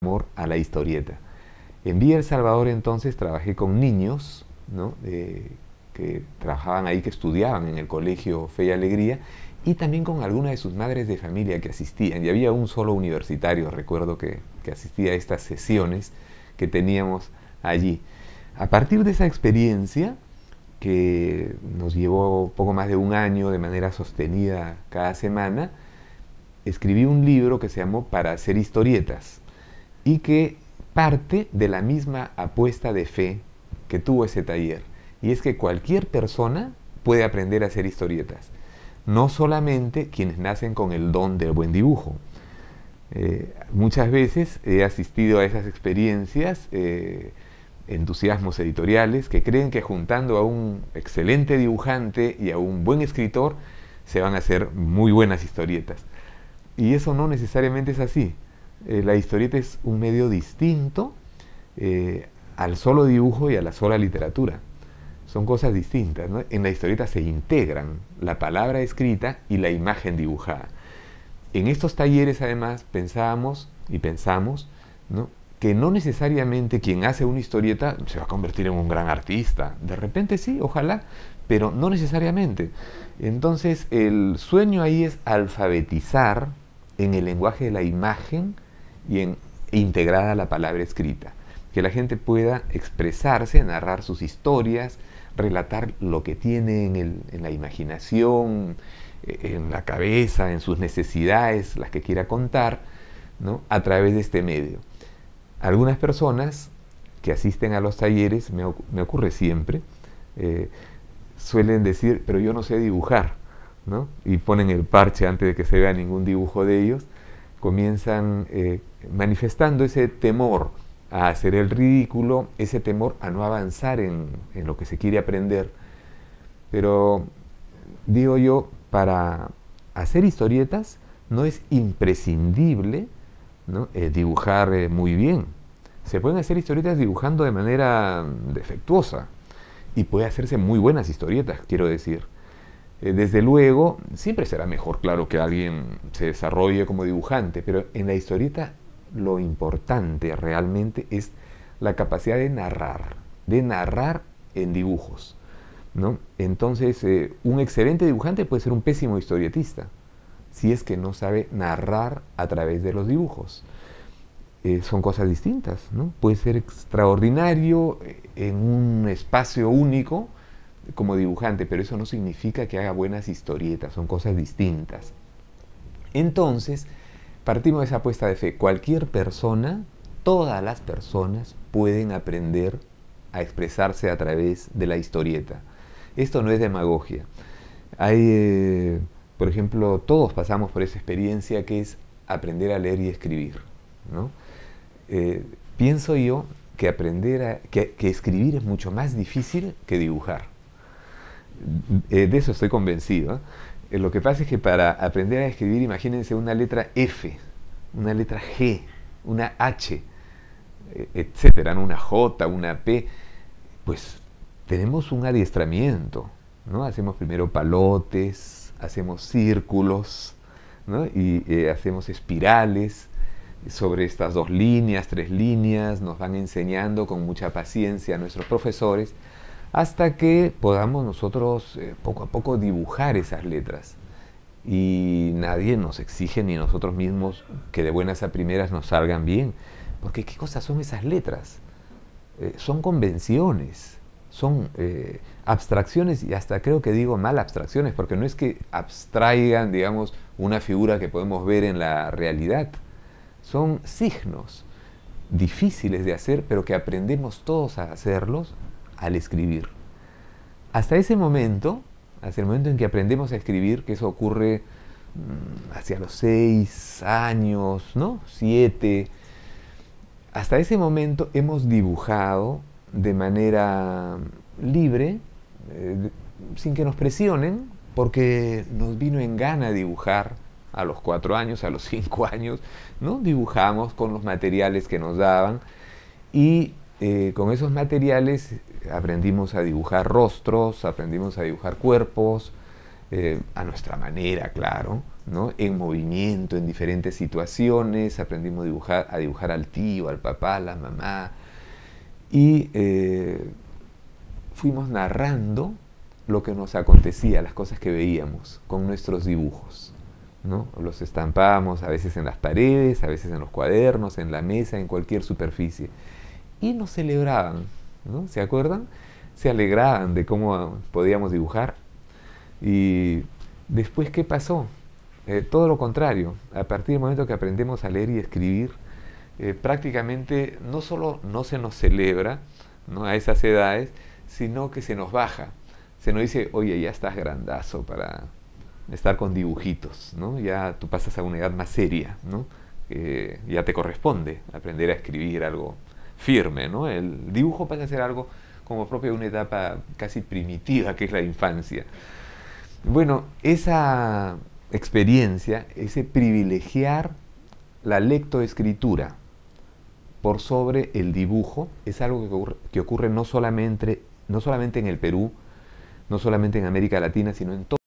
amor a la historieta. En Villa El Salvador entonces trabajé con niños eh, que trabajaban ahí, que estudiaban en el colegio Fe y Alegría, y también con algunas de sus madres de familia que asistían. Y había un solo universitario, recuerdo, que, que asistía a estas sesiones que teníamos allí. A partir de esa experiencia, que nos llevó poco más de un año de manera sostenida cada semana, escribí un libro que se llamó Para hacer historietas, y que parte de la misma apuesta de fe que tuvo ese taller. Y es que cualquier persona puede aprender a hacer historietas. No solamente quienes nacen con el don del buen dibujo. Eh, muchas veces he asistido a esas experiencias, eh, entusiasmos editoriales, que creen que juntando a un excelente dibujante y a un buen escritor, se van a hacer muy buenas historietas. Y eso no necesariamente es así. Eh, la historieta es un medio distinto eh, al solo dibujo y a la sola literatura. Son cosas distintas. En la historieta se integran la palabra escrita y la imagen dibujada. En estos talleres, además, pensábamos y pensamos que no necesariamente quien hace una historieta se va a convertir en un gran artista. De repente sí, ojalá, pero no necesariamente. Entonces el sueño ahí es alfabetizar en el lenguaje de la imagen y integrada la palabra escrita. Que la gente pueda expresarse, narrar sus historias, relatar lo que tiene en, la imaginación, eh, en la cabeza, en sus necesidades, las que quiera contar, ¿no? a través de este medio. Algunas personas que asisten a los talleres, me, ocurre siempre, eh, suelen decir, pero yo no sé dibujar, ¿no? y ponen el parche antes de que se vea ningún dibujo de ellos, comienzan eh, manifestando ese temor a hacer el ridículo, ese temor a no avanzar en, lo que se quiere aprender. Pero digo yo, para hacer historietas no es imprescindible eh, dibujar eh, muy bien. Se pueden hacer historietas dibujando de manera defectuosa y puede hacerse muy buenas historietas, quiero decir. Eh, desde luego, siempre será mejor, claro, que alguien se desarrolle como dibujante, pero en la historieta lo importante realmente es la capacidad de narrar, de narrar en dibujos. Entonces, eh, un excelente dibujante puede ser un pésimo historietista, si es que no sabe narrar a través de los dibujos. Eh, son cosas distintas, ¿no? Puede ser extraordinario eh, en un espacio único como dibujante, pero eso no significa que haga buenas historietas, son cosas distintas. Entonces, Partimos de esa apuesta de fe. Cualquier persona, todas las personas pueden aprender a expresarse a través de la historieta. Esto no es demagogia. Hay, eh, por ejemplo, todos pasamos por esa experiencia que es aprender a leer y escribir. ¿no? Eh, pienso yo que aprender a, que, escribir es mucho más difícil que dibujar. Eh, de eso estoy convencido. Eh, lo que pasa es que para aprender a escribir, imagínense una letra F, una letra G, una H, eh, etcétera, una J, una P, pues tenemos un adiestramiento, ¿no? Hacemos primero palotes, hacemos círculos, ¿no? Y eh, hacemos espirales sobre estas dos líneas, tres líneas, nos van enseñando con mucha paciencia a nuestros profesores hasta que podamos nosotros eh, poco a poco dibujar esas letras. Y nadie nos exige, ni nosotros mismos, que de buenas a primeras nos salgan bien. Porque ¿qué cosas son esas letras? Eh, son convenciones, son eh, abstracciones, y hasta creo que digo mal abstracciones, porque no es que abstraigan, digamos, una figura que podemos ver en la realidad. Son signos difíciles de hacer, pero que aprendemos todos a hacerlos al escribir. Hasta ese momento, hasta el momento en que aprendemos a escribir, que eso ocurre mm, hacia los seis años, ¿no? Siete. Hasta ese momento hemos dibujado de manera libre, eh, sin que nos presionen, porque nos vino en gana dibujar a los cuatro años, a los cinco años, ¿no? Dibujamos con los materiales que nos daban y eh, con esos materiales aprendimos a dibujar rostros, aprendimos a dibujar cuerpos, eh, a nuestra manera, claro, ¿no? en movimiento, en diferentes situaciones, aprendimos a dibujar, a dibujar al tío, al papá, a la mamá, y eh, fuimos narrando lo que nos acontecía, las cosas que veíamos con nuestros dibujos. ¿no? Los estampábamos a veces en las paredes, a veces en los cuadernos, en la mesa, en cualquier superficie. Y nos celebraban, ¿Se acuerdan? Se alegraban de cómo podíamos dibujar. Y después, ¿qué pasó? Eh, todo lo contrario, a partir del momento que aprendemos a leer y escribir, eh, prácticamente no solo no se nos celebra a esas edades, sino que se nos baja. Se nos dice, oye, ya estás grandazo para estar con dibujitos, ¿no? Ya tú pasas a una edad más seria, ¿no? Eh, ya te corresponde aprender a escribir algo firme. ¿no? El dibujo pasa a ser algo como propio de una etapa casi primitiva que es la infancia. Bueno, esa experiencia, ese privilegiar la lectoescritura por sobre el dibujo, es algo que ocurre, no, solamente, no solamente en el Perú, no solamente en América Latina, sino en todo